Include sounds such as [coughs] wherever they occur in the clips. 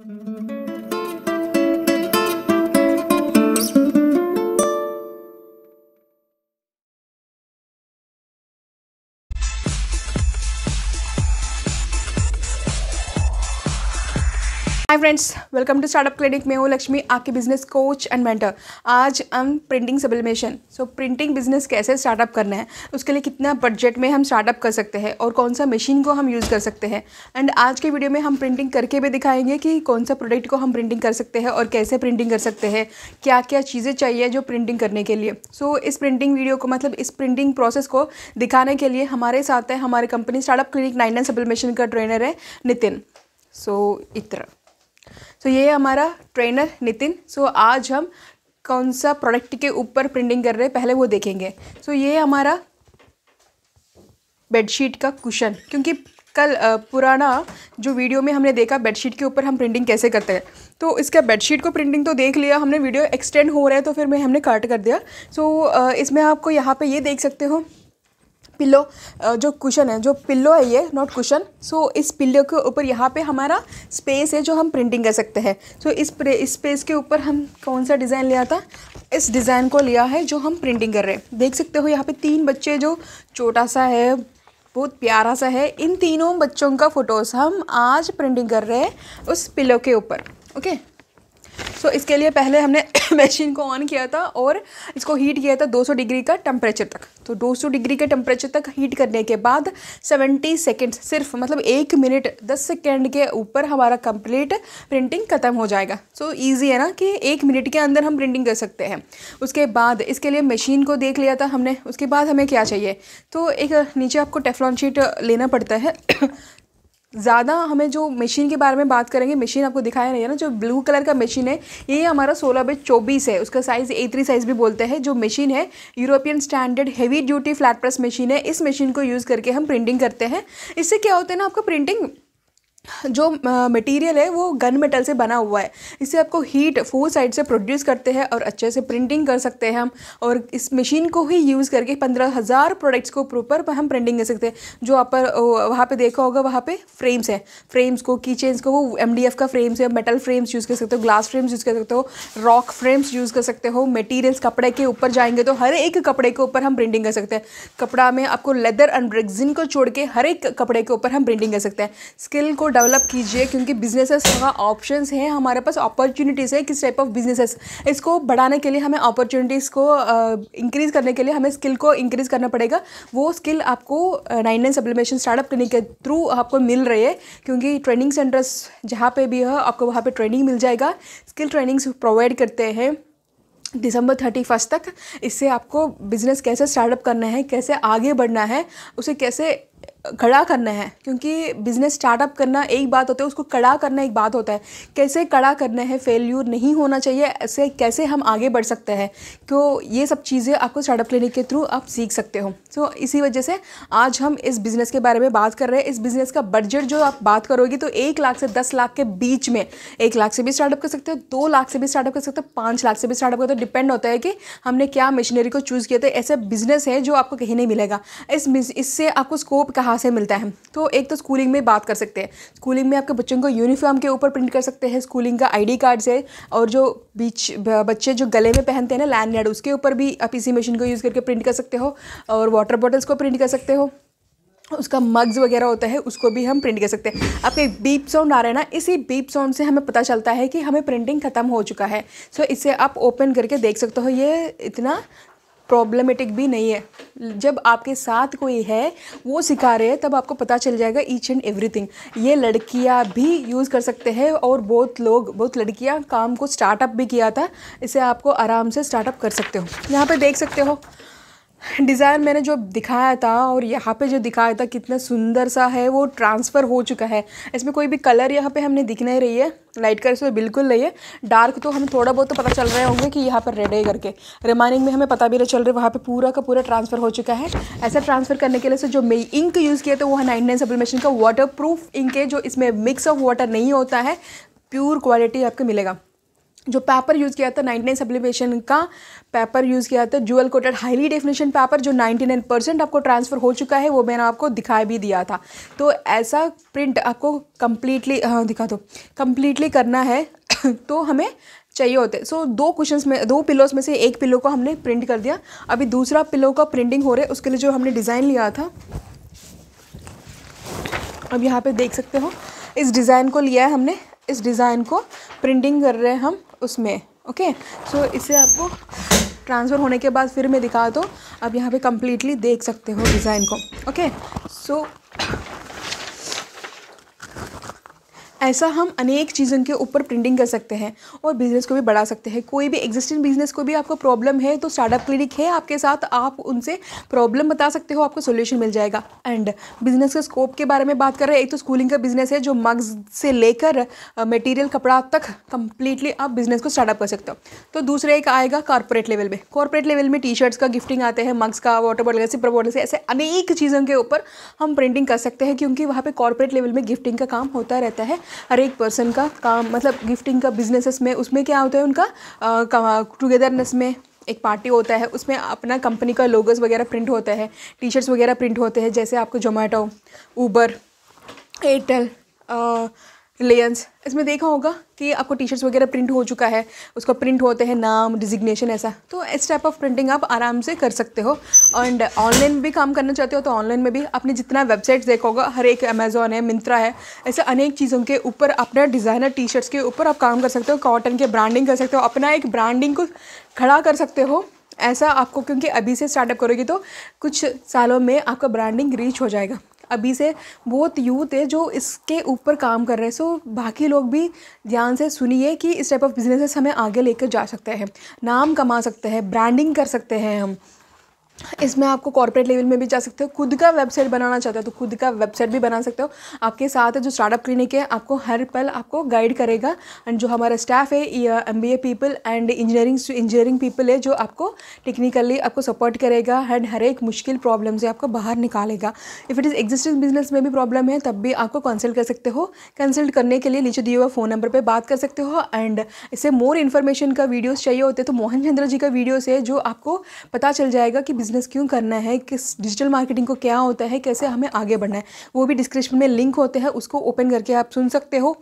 Thank you. Hi friends welcome to startup clinic मैं हूँ लक्ष्मी आपके बिजनेस कोच एंड मेंटर आज हम printing sublimation so printing business कैसे स्टार्टअप करना है उसके लिए कितना बजट में हम स्टार्टअप कर सकते हैं और कौन सा मशीन को हम यूज़ कर सकते हैं एंड आज के वीडियो में हम प्रिंटिंग करके भी दिखाएंगे कि कौन सा प्रोडक्ट को हम प्रिंटिंग कर सकते हैं और कैसे प्रिंटिंग कर सकते हैं क्या क्या चीज़ें चाहिए जो प्रिंटिंग करने के लिए सो so, इस प्रिंटिंग वीडियो को मतलब इस प्रिंटिंग प्रोसेस को दिखाने के लिए हमारे साथ है हमारे कंपनी startup clinic nine nine sublimation का ट्रेनर है नितिन सो so, इतना सो so, ये है हमारा ट्रेनर नितिन सो so, आज हम कौन सा प्रोडक्ट के ऊपर प्रिंटिंग कर रहे हैं पहले वो देखेंगे सो so, ये हमारा बेडशीट का कुशन क्योंकि कल पुराना जो वीडियो में हमने देखा बेडशीट के ऊपर हम प्रिंटिंग कैसे करते हैं तो इसका बेडशीट को प्रिंटिंग तो देख लिया हमने वीडियो एक्सटेंड हो रहा है तो फिर मैं हमने काट कर दिया सो so, इसमें आपको यहाँ पे ये देख सकते हो पिल्लो जो कुशन है जो पिल्लो है ये नॉट कुशन सो इस पिल्लो के ऊपर यहाँ पे हमारा स्पेस है जो हम प्रिंटिंग कर सकते हैं सो so, इस इस स्पेस के ऊपर हम कौन सा डिज़ाइन लिया था इस डिज़ाइन को लिया है जो हम प्रिंटिंग कर रहे हैं देख सकते हो यहाँ पे तीन बच्चे जो छोटा सा है बहुत प्यारा सा है इन तीनों बच्चों का फ़ोटोज़ हम आज प्रिंटिंग कर रहे हैं उस पिल्लो के ऊपर ओके okay? सो so, इसके लिए पहले हमने मशीन [coughs] को ऑन किया था और इसको हीट किया था 200 डिग्री का टेम्परेचर तक तो 200 डिग्री के टेम्परेचर तक हीट करने के बाद 70 सेकेंड सिर्फ मतलब एक मिनट दस सेकेंड के ऊपर हमारा कंप्लीट प्रिंटिंग ख़त्म हो जाएगा सो so, ईजी है ना कि एक मिनट के अंदर हम प्रिंटिंग कर सकते हैं उसके बाद इसके लिए मशीन को देख लिया था हमने उसके बाद हमें क्या चाहिए तो एक नीचे आपको टेफलॉन शीट लेना पड़ता है ज़्यादा हमें जो मशीन के बारे में बात करेंगे मशीन आपको दिखाया नहीं है ना जो ब्लू कलर का मशीन है ये हमारा सोलह बाई चौबीस है उसका साइज़ ए थ्री साइज़ भी बोलते हैं जो मशीन है European standard heavy duty flat press machine है इस मशीन को यूज़ करके हम प्रिंटिंग करते हैं इससे क्या होता है ना आपका प्रिंटिंग जो मटेरियल है वो गन मेटल से बना हुआ है इसे आपको हीट फोर साइड से प्रोड्यूस करते हैं और अच्छे से प्रिंटिंग कर सकते हैं हम और इस मशीन को ही यूज़ करके पंद्रह हज़ार प्रोडक्ट्स को प्रॉपर हम प्रिंटिंग कर सकते हैं जो आप पर वहाँ पे देखा होगा वहाँ पे फ्रेम्स हैं फ्रेम्स को की को वो एम का फ्रेम्स है मेटल फ्रेम्स यूज़ कर सकते हो ग्लास फ्रेम्स यूज़ कर सकते हो रॉक फ्रेम्स यूज़ कर सकते हो मटीरियल्स कपड़े के ऊपर जाएंगे तो हर एक कपड़े के ऊपर हम प्रिंटिंग कर सकते हैं कपड़ा में आपको लेदर एंड ब्रेगजिन को छोड़ के हर एक कपड़े के ऊपर हम प्रिंटिंग कर सकते हैं स्किल को डेवलप कीजिए क्योंकि बिजनेसेस का ऑप्शंस हैं हमारे पास अपॉर्चुनिटीज़ है किस टाइप ऑफ बिजनेसेस इसको बढ़ाने के लिए हमें अपॉर्चुनिटीज़ को इंक्रीज़ uh, करने के लिए हमें स्किल को इंक्रीज़ करना पड़ेगा वो स्किल आपको नाइन नाइन सप्लीमेशन स्टार्टअप करने के थ्रू आपको मिल रही है क्योंकि ट्रेनिंग सेंटर्स जहाँ पर भी है आपको वहाँ पर ट्रेनिंग मिल जाएगा स्किल ट्रेनिंग्स प्रोवाइड करते हैं दिसंबर थर्टी फर्स्ट तक इससे आपको बिज़नेस कैसे स्टार्टअप करना है कैसे आगे बढ़ना है उसे कैसे कड़ा करना है क्योंकि बिज़नेस स्टार्टअप करना एक बात होता है उसको कड़ा करना एक बात होता है कैसे कड़ा करना है फेल्यूर नहीं होना चाहिए ऐसे कैसे हम आगे बढ़ सकते हैं तो ये सब चीज़ें आपको स्टार्टअप क्लिनिक के थ्रू आप सीख सकते हो सो so, इसी वजह से आज हम इस बिज़नेस के बारे में बात कर रहे हैं इस बिज़नेस का बजट जो आप बात करोगे तो एक लाख से दस लाख के बीच में एक लाख से भी स्टार्टअप कर सकते हो दो लाख से भी स्टार्टअप कर सकते हो पाँच लाख से भी स्टार्टअप कर हो डिपेंड होता है कि हमने क्या मशीनरी को चूज़ किया था ऐसे बिज़नेस है जो आपको कहीं नहीं मिलेगा इस इससे आपको स्कोप कहाँ कहाँ से मिलता है तो एक तो स्कूलिंग में बात कर सकते हैं स्कूलिंग में आपके बच्चों को यूनिफॉर्म के ऊपर प्रिंट कर सकते हैं स्कूलिंग का आईडी कार्ड से और जो बीच बच्चे जो गले में पहनते हैं ना लैंड उसके ऊपर भी आप इसी मशीन को यूज़ करके प्रिंट कर सकते हो और वाटर बॉटल्स को प्रिंट कर सकते हो उसका मग्स वगैरह होता है उसको भी हम प्रिंट कर सकते हैं आपके बीप साउंड आ रहा है ना इसी बीप साउंड से हमें पता चलता है कि हमें प्रिंटिंग ख़त्म हो चुका है सो so, इसे आप ओपन करके देख सकते हो ये इतना प्रॉब्लमेटिक भी नहीं है जब आपके साथ कोई है वो सिखा रहे हैं तब आपको पता चल जाएगा ईच एंड एवरीथिंग ये लड़कियाँ भी यूज़ कर सकते हैं और बहुत लोग बहुत लड़कियाँ काम को स्टार्टअप भी किया था इसे आपको आराम से स्टार्टअप कर सकते हो यहाँ पर देख सकते हो डिज़ाइन मैंने जो दिखाया था और यहाँ पे जो दिखाया था कितना सुंदर सा है वो ट्रांसफ़र हो चुका है इसमें कोई भी कलर यहाँ पे हमने दिख नहीं रही है लाइट कलर इसमें बिल्कुल नहीं है डार्क तो हमें थोड़ा बहुत तो पता चल रहे होंगे कि यहाँ पर रेड है करके रिमाइनिंग में हमें पता भी नहीं चल रहा वहाँ पर पूरा का पूरा ट्रांसफ़र हो चुका है ऐसा ट्रांसफ़र करने के लिए से जो मैं इंक यूज़ किया था वो है नाइन नाइन सप्लीमेशन का वाटर प्रूफ इंक है जो इसमें मिक्स ऑफ वाटर नहीं होता है प्योर क्वालिटी आपको मिलेगा जो पेपर यूज़ किया था 99 सब्लिमेशन का पेपर यूज़ किया था dual coated highly definition paper जो 99 परसेंट आपको ट्रांसफ़र हो चुका है वो मैंने आपको दिखाई भी दिया था तो ऐसा प्रिंट आपको कम्प्लीटली हाँ दिखा दो कम्प्लीटली करना है [coughs] तो हमें चाहिए होते सो so, दो क्वेश्चन में दो पिलोज में से एक पिलो को हमने प्रिंट कर दिया अभी दूसरा पिलो का प्रिंटिंग हो रहा है उसके लिए जो हमने डिज़ाइन लिया था अब यहाँ पे देख सकते हो इस डिज़ाइन को लिया है हमने इस डिज़ाइन को प्रिंटिंग कर रहे हैं हम उसमें ओके सो so, इसे आपको ट्रांसफ़र होने के बाद फिर मैं दिखा दो तो आप यहाँ पे कम्प्लीटली देख सकते हो डिज़ाइन को ओके सो so, ऐसा हम अनेक चीज़ों के ऊपर प्रिंटिंग कर सकते हैं और बिज़नेस को भी बढ़ा सकते हैं कोई भी एग्जिस्टिंग बिज़नेस को भी आपको प्रॉब्लम है तो स्टार्टअप क्लिनिक है आपके साथ आप उनसे प्रॉब्लम बता सकते हो आपको सोल्यूशन मिल जाएगा एंड बिज़नेस के स्कोप के बारे में बात कर रहे हैं एक तो स्कूलिंग का बिज़नेस है जो मग्स से लेकर मटेरियल कपड़ा तक कंप्लीटली आप बिज़नेस को स्टार्टअप कर सकते हो तो दूसरा एक आएगा कॉर्पोरेट लेवल में कॉर्पोरेट लेवल में टी शर्ट्स का गिफ्टिंग आते हैं मग्स का वाटर बॉटल सिपर बॉटल से ऐसे अनेक चीज़ों के ऊपर हम प्रिंटिंग कर सकते हैं क्योंकि वहाँ पर कॉर्पोरेट लेवल में गिफ्टिंग का काम होता रहता है हर एक पर्सन का काम मतलब गिफ्टिंग का बिजनेसेस में उसमें क्या होता है उनका टुगेदरनेस में एक पार्टी होता है उसमें अपना कंपनी का लोगोस वगैरह प्रिंट होता है टी शर्ट्स वगैरह प्रिंट होते हैं जैसे आपको जोमेटो ऊबर एयरटेल रिलायंस इसमें देखा होगा कि आपको टी शर्ट्स वगैरह प्रिंट हो चुका है उसका प्रिंट होते हैं नाम डिजिग्नेशन ऐसा तो इस टाइप ऑफ प्रिंटिंग आप आराम से कर सकते हो एंड ऑनलाइन भी काम करना चाहते हो तो ऑनलाइन में भी आपने जितना वेबसाइट्स देखा होगा हर एक अमेजोन है मिंत्रा है ऐसे अनेक चीज़ों के ऊपर अपना डिज़ाइनर टी शर्ट्स के ऊपर आप काम कर सकते हो कॉटन के ब्रांडिंग कर सकते हो अपना एक ब्रांडिंग को खड़ा कर सकते हो ऐसा आपको क्योंकि अभी से स्टार्टअप करोगे तो कुछ सालों में आपका ब्रांडिंग रीच हो जाएगा अभी से बहुत यूथ है जो इसके ऊपर काम कर रहे हैं सो बाकी लोग भी ध्यान से सुनिए कि इस टाइप ऑफ बिजनेस हमें आगे लेकर जा सकते हैं नाम कमा सकते हैं ब्रांडिंग कर सकते हैं हम इसमें आपको कॉर्पोरेट लेवल में भी जा सकते हो खुद का वेबसाइट बनाना चाहते हो तो खुद का वेबसाइट भी बना सकते हो आपके साथ जो स्टार्टअप क्लिनिक है आपको हर पल आपको गाइड करेगा एंड जो हमारा स्टाफ है M B A people and engineering engineering people है जो आपको टेक्निकली आपको सपोर्ट करेगा एंड हर एक मुश्किल प्रॉब्लम से आपको बाहर निकालेगा if it is existing business में भी प्रॉब्लम है तब भी आपको कंसल्ट कर सकते हो कंसल्ट करने के लिए नीचे दिए हुए फ़ोन नंबर पर बात कर सकते हो एंड इससे मोर इन्फॉर्मेशन का वीडियोज़ चाहिए होते तो मोहन चंद्र जी का वीडियोज़ है जो आपको पता चल जाएगा कि बिजनेस बिज़नेस क्यों करना है किस डिजिटल मार्केटिंग को क्या होता है कैसे हमें आगे बढ़ना है वो भी डिस्क्रिप्शन में लिंक होते हैं उसको ओपन करके आप सुन सकते हो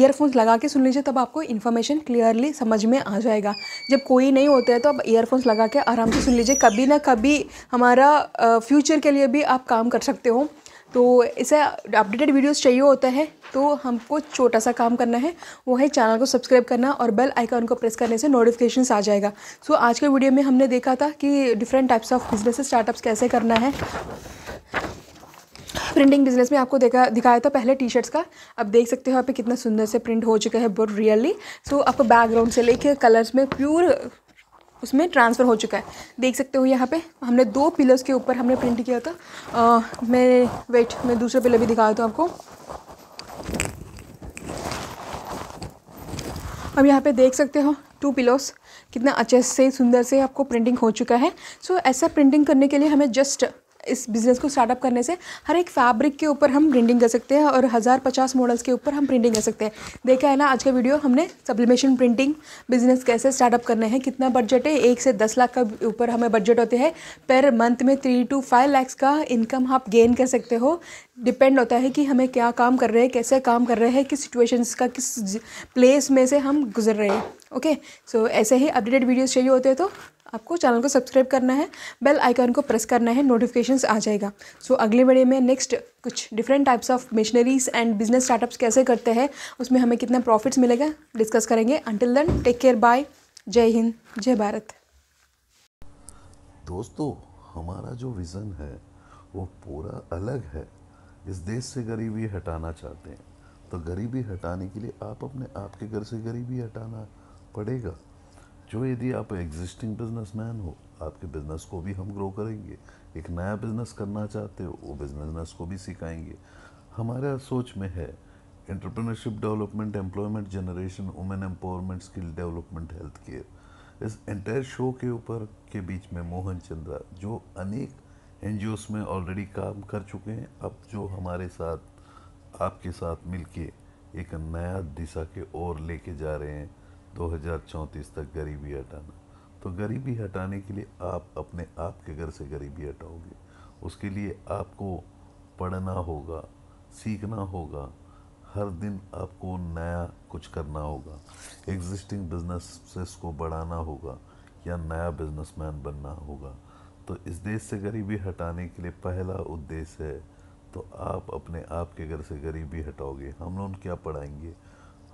ईयरफोन्स लगा के सुन लीजिए तब आपको इन्फॉर्मेशन क्लियरली समझ में आ जाएगा जब कोई नहीं होता है तो आप ईयरफोन्स लगा के आराम से सुन लीजिए कभी ना कभी हमारा फ्यूचर के लिए भी आप काम कर सकते हो तो इसे अपडेटेड वीडियोस चाहिए होता है तो हमको छोटा सा काम करना है वो है चैनल को सब्सक्राइब करना और बेल आइकॉन को प्रेस करने से नोटिफिकेशन आ जाएगा सो so, आज के वीडियो में हमने देखा था कि different types of business startups कैसे करना है प्रिंटिंग बिजनेस में आपको देखा दिखाया था पहले टी शर्ट्स का अब देख सकते हो आप कितना सुंदर से प्रिंट हो चुका है बहुत रियली सो आपको बैकग्राउंड से लेके कलर्स में प्योर उसमें ट्रांसफ़र हो चुका है देख सकते हो यहाँ पे हमने दो पिलर्स के ऊपर हमने प्रिंट किया था आ, मैं वेट मैं दूसरा पिलर भी दिखा देता हूँ आपको अब यहाँ पे देख सकते हो टू पिलोस कितना अच्छे से सुंदर से आपको प्रिंटिंग हो चुका है सो so, ऐसा प्रिंटिंग करने के लिए हमें जस्ट इस बिज़नेस को स्टार्टअप करने से हर एक फैब्रिक के ऊपर हम प्रिंटिंग कर सकते हैं और हज़ार पचास मॉडल्स के ऊपर हम प्रिंटिंग कर सकते हैं देखा है ना आज का वीडियो हमने सब्लिमेशन प्रिंटिंग बिज़नेस कैसे स्टार्टअप करने हैं कितना बजट है एक से दस लाख का ऊपर हमें बजट होते हैं पर मंथ में थ्री टू फाइव लैक्स का इनकम आप गेन कर सकते हो डिपेंड होता है कि हमें क्या काम कर रहे हैं कैसे काम कर रहे हैं किस सिचुएशंस का किस प्लेस में से हम गुजर रहे हैं ओके सो ऐसे ही अपडेटेड वीडियोस चाहिए होते हैं तो आपको चैनल को सब्सक्राइब करना है बेल आइकन को प्रेस करना है नोटिफिकेशंस आ जाएगा सो so, अगले वीडियो में नेक्स्ट कुछ different types of machineries and business startups कैसे करते हैं उसमें हमें कितना प्रॉफिट्स मिलेगा डिस्कस करेंगे until then take care bye जय हिंद जय भारत दोस्तों हमारा जो विज़न है वो पूरा अलग है इस देश से गरीबी हटाना चाहते हैं तो गरीबी हटाने के लिए आप अपने आपके घर से गरीबी हटाना पड़ेगा जो यदि आप एग्जिस्टिंग बिजनेस मैन हो आपके बिजनेस को भी हम ग्रो करेंगे एक नया बिजनेस करना चाहते हो वो बिजनेस को भी सिखाएंगे हमारे सोच में है entrepreneurship development employment generation women empowerment skill development health care इस एंटायर शो के ऊपर के बीच में मोहन चंद्रा जो अनेक एन में ऑलरेडी काम कर चुके हैं अब जो हमारे साथ आपके साथ मिलके एक नया दिशा के ओर लेके जा रहे हैं 2034 तक गरीबी हटाना तो गरीबी हटाने के लिए आप अपने आप के घर से गरीबी हटाओगे उसके लिए आपको पढ़ना होगा सीखना होगा हर दिन आपको नया कुछ करना होगा एग्जिस्टिंग बिजनेसेस को बढ़ाना होगा या नया बिजनेसमैन बनना होगा तो इस देश से गरीबी हटाने के लिए पहला उद्देश्य है तो आप अपने आप के घर से गरीबी हटाओगे हम लोग क्या पढ़ाएंगे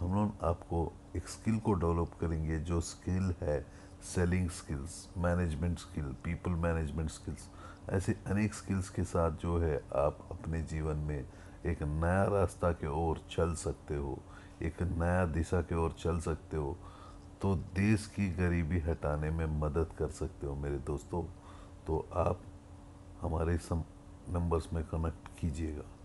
हम लोग आपको एक स्किल को डेवलप करेंगे जो स्किल है selling skills management skill people management skills ऐसे अनेक स्किल्स के साथ जो है आप अपने जीवन में एक नया रास्ता के ओर चल सकते हो एक नया दिशा के ओर चल सकते हो तो देश की गरीबी हटाने में मदद कर सकते हो मेरे दोस्तों तो आप हमारे सम नंबर्स में कनेक्ट कीजिएगा